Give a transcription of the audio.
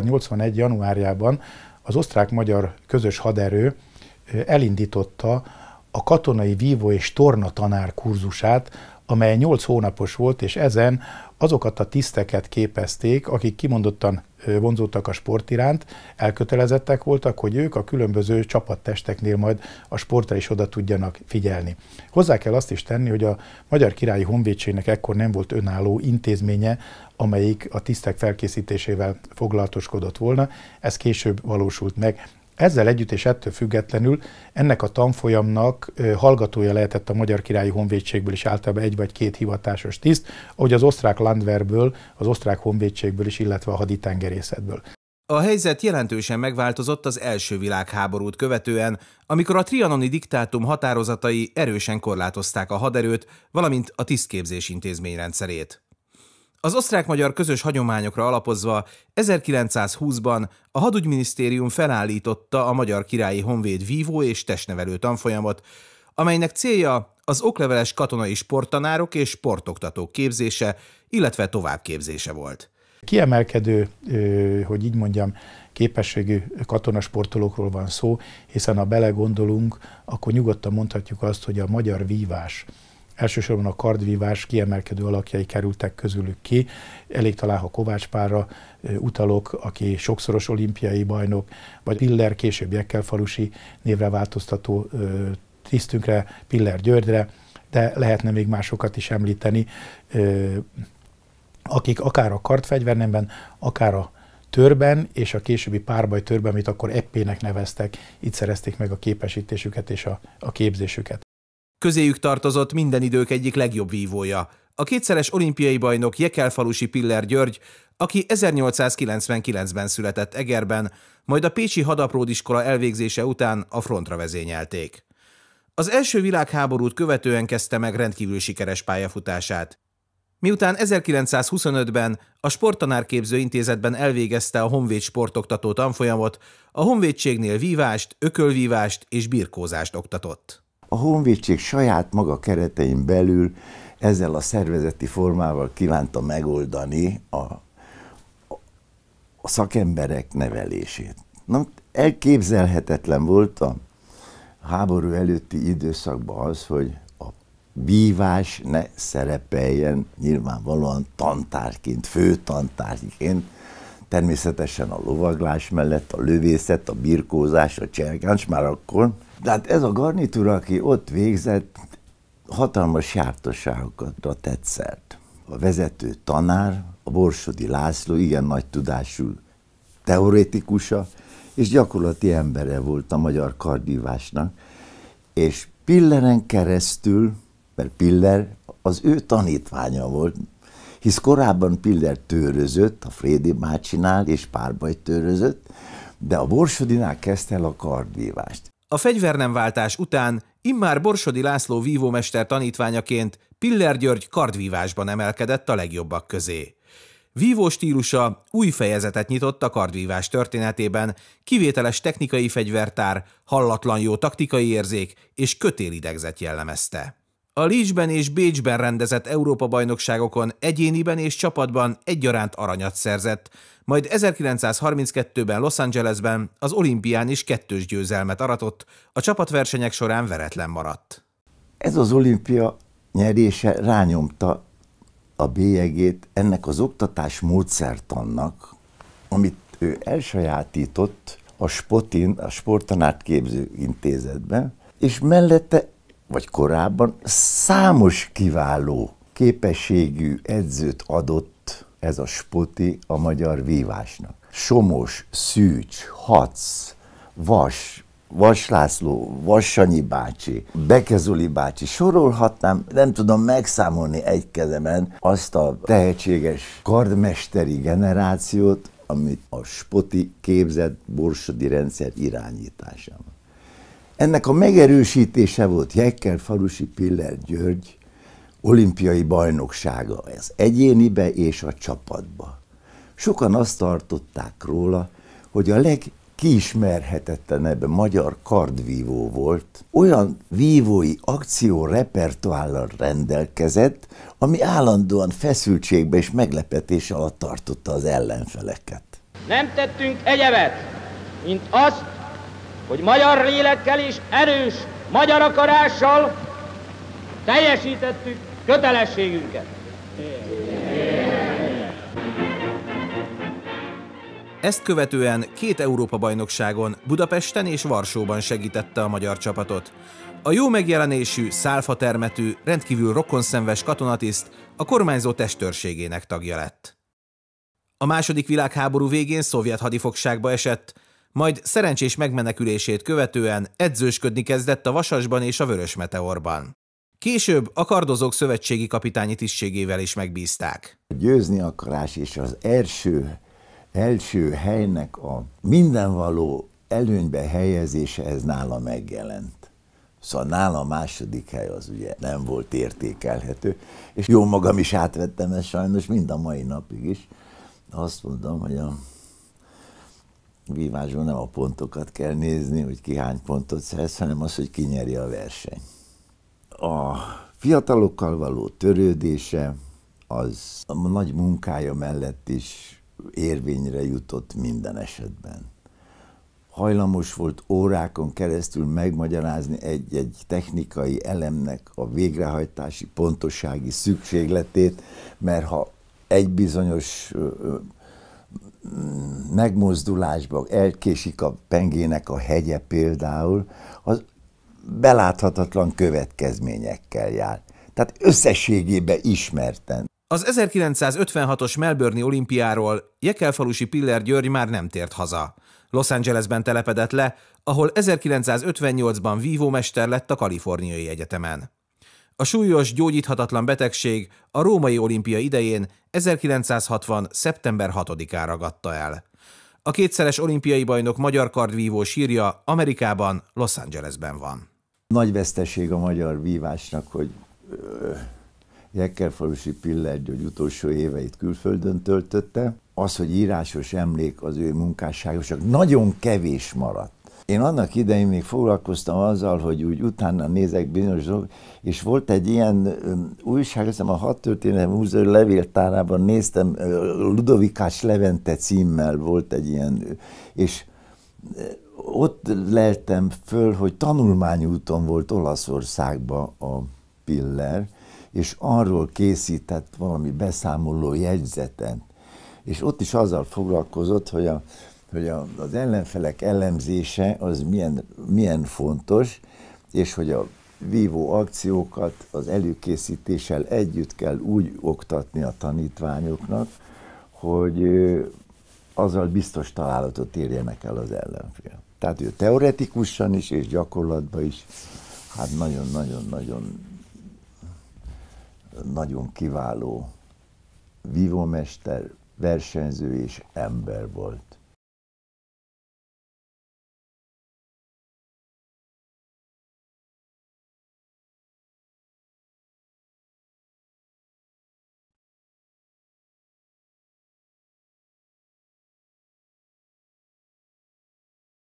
1981. januárjában az osztrák-magyar közös haderő elindította a katonai vívó és tanár kurzusát, amely 8 hónapos volt, és ezen azokat a tiszteket képezték, akik kimondottan vonzódtak a sport iránt, elkötelezettek voltak, hogy ők a különböző csapattesteknél majd a sportra is oda tudjanak figyelni. Hozzá kell azt is tenni, hogy a Magyar Királyi Honvédségnek ekkor nem volt önálló intézménye, amelyik a tisztek felkészítésével foglalatoskodott volna, ez később valósult meg. Ezzel együtt és ettől függetlenül ennek a tanfolyamnak hallgatója lehetett a Magyar Királyi Honvédségből is általában egy vagy két hivatásos tiszt, ahogy az osztrák landverből, az osztrák honvédségből is, illetve a haditengerészetből. A helyzet jelentősen megváltozott az első világháborút követően, amikor a trianoni diktátum határozatai erősen korlátozták a haderőt, valamint a tisztképzés intézményrendszerét. Az osztrák-magyar közös hagyományokra alapozva 1920-ban a hadügyminisztérium felállította a Magyar Királyi Honvéd vívó és testnevelő tanfolyamot, amelynek célja az okleveles katonai sporttanárok és sportoktatók képzése, illetve továbbképzése volt. Kiemelkedő, hogy így mondjam, képességű katonasportolókról van szó, hiszen ha belegondolunk, akkor nyugodtan mondhatjuk azt, hogy a magyar vívás Elsősorban a kardvívás kiemelkedő alakjai kerültek közülük ki. Elég talán, ha Kovács Párra utalok, aki sokszoros olimpiai bajnok, vagy Piller, később Jekkelfalusi névre változtató tisztünkre, Piller Györgyre, de lehetne még másokat is említeni, akik akár a kardfegyvernemben, akár a törben és a későbbi párbaj törben, amit akkor eppének neveztek, itt szerezték meg a képesítésüket és a, a képzésüket. Közéjük tartozott minden idők egyik legjobb vívója, a kétszeres olimpiai bajnok Jekelfalusi Piller György, aki 1899-ben született Egerben, majd a Pécsi Hadapródiskola elvégzése után a frontra vezényelték. Az első világháborút követően kezdte meg rendkívül sikeres pályafutását. Miután 1925-ben a sporttanárképző intézetben elvégezte a honvéd sportoktató tanfolyamot, a honvédségnél vívást, ökölvívást és birkózást oktatott a honvédség saját maga keretein belül ezzel a szervezeti formával kívánta megoldani a, a szakemberek nevelését. Na, elképzelhetetlen volt a háború előtti időszakban az, hogy a vívás ne szerepeljen nyilvánvalóan tantárként, főtantárként, természetesen a lovaglás mellett, a lövészet, a birkózás, a cserkáncs már akkor, tehát ez a garnitúra, aki ott végzett, hatalmas jártasságokra tett A vezető tanár, a Borsodi László igen nagy tudású teoretikusa, és gyakorlati embere volt a magyar kardívásnak, és Pilleren keresztül, mert Piller az ő tanítványa volt, hisz korábban Piller tőrözött, a Frédi bácsinál, és párbaj tőrözött, de a Borsodinál kezdte el a kardvívást. A fegyvernemváltás után immár Borsodi László vívómester tanítványaként Piller György kardvívásban emelkedett a legjobbak közé. Vívó stílusa új fejezetet nyitott a kardvívás történetében, kivételes technikai fegyvertár, hallatlan jó taktikai érzék és kötélidegzet jellemezte. A Licsben és Bécsben rendezett Európa-bajnokságokon egyéniben és csapatban egyaránt aranyat szerzett, majd 1932-ben Los Angelesben az olimpián is kettős győzelmet aratott, a csapatversenyek során veretlen maradt. Ez az olimpia nyerése rányomta a bélyegét ennek az oktatás módszertannak, amit ő elsajátított a Spotin, a Sportanárt Képző Intézetben, és mellette vagy korábban számos kiváló képességű edzőt adott ez a spoti a magyar vívásnak. Somos, Szűcs, Hac, Vas, Vas László, Vasanyi bácsi, Bekezuli bácsi, sorolhatnám, nem tudom megszámolni egy kezemen azt a tehetséges kardmesteri generációt, amit a spoti képzett borsodi rendszer irányításában. Ennek a megerősítése volt Jekkel Falusi Piller György olimpiai bajnoksága, ez egyénibe és a csapatba. Sokan azt tartották róla, hogy a legkiismerhetetlenebb magyar kardvívó volt, olyan vívói akció repertoállal rendelkezett, ami állandóan feszültségbe és meglepetés alatt tartotta az ellenfeleket. Nem tettünk egyebet, mint azt, hogy magyar lélekkel és erős magyar akarással teljesítettük kötelességünket. Ezt követően két Európa-bajnokságon, Budapesten és Varsóban segítette a magyar csapatot. A jó megjelenésű, szálfatermetű, rendkívül rokonszenves katonatiszt a kormányzó testőrségének tagja lett. A második világháború végén szovjet hadifogságba esett, majd szerencsés megmenekülését követően edzősködni kezdett a Vasasban és a Vörös Meteorban. Később a kardozók szövetségi kapitányi tisztségével is megbízták. A győzni akarás és az első, első helynek a mindenvaló előnybe helyezése ez nála megjelent. Szóval nála a második hely az ugye nem volt értékelhető, és jó magam is átvettem ezt sajnos mind a mai napig is. Azt mondom, hogy a vívásban nem a pontokat kell nézni, hogy ki hány pontot szerez, hanem az, hogy ki nyeri a verseny. A fiatalokkal való törődése az a nagy munkája mellett is érvényre jutott minden esetben. Hajlamos volt órákon keresztül megmagyarázni egy-egy technikai elemnek a végrehajtási pontossági szükségletét, mert ha egy bizonyos megmozdulásba elkésik a pengének a hegye például, az beláthatatlan következményekkel jár. Tehát összességében ismerten. Az 1956-os Melbourne olimpiáról Jekelfalusi Piller György már nem tért haza. Los Angelesben telepedett le, ahol 1958-ban vívómester lett a kaliforniai egyetemen. A súlyos, gyógyíthatatlan betegség a római olimpia idején 1960. szeptember 6-án ragadta el. A kétszeres olimpiai bajnok magyar kardvívó sírja Amerikában, Los Angelesben van. Nagy veszteség a magyar vívásnak, hogy Jekkerfalusi hogy utolsó éveit külföldön töltötte. Az, hogy írásos emlék az ő munkásságosak, nagyon kevés maradt. Én annak idején még foglalkoztam azzal, hogy úgy utána nézek bizonyos dolgok, és volt egy ilyen újság, azt a Hat Történet Múzeum levéltárában néztem, Ludovikás Levente címmel volt egy ilyen, és ott leltem föl, hogy tanulmányúton volt Olaszországba a Piller, és arról készített valami beszámoló jegyzetet. És ott is azzal foglalkozott, hogy a, hogy a, az ellenfelek ellenzése az milyen, milyen fontos, és hogy a vívó akciókat az előkészítéssel együtt kell úgy oktatni a tanítványoknak, hogy azzal biztos találatot érjenek el az ellenfél. Tehát ő teoretikusan is, és gyakorlatban is, hát nagyon-nagyon-nagyon nagyon kiváló vívómester, versenyző és ember volt.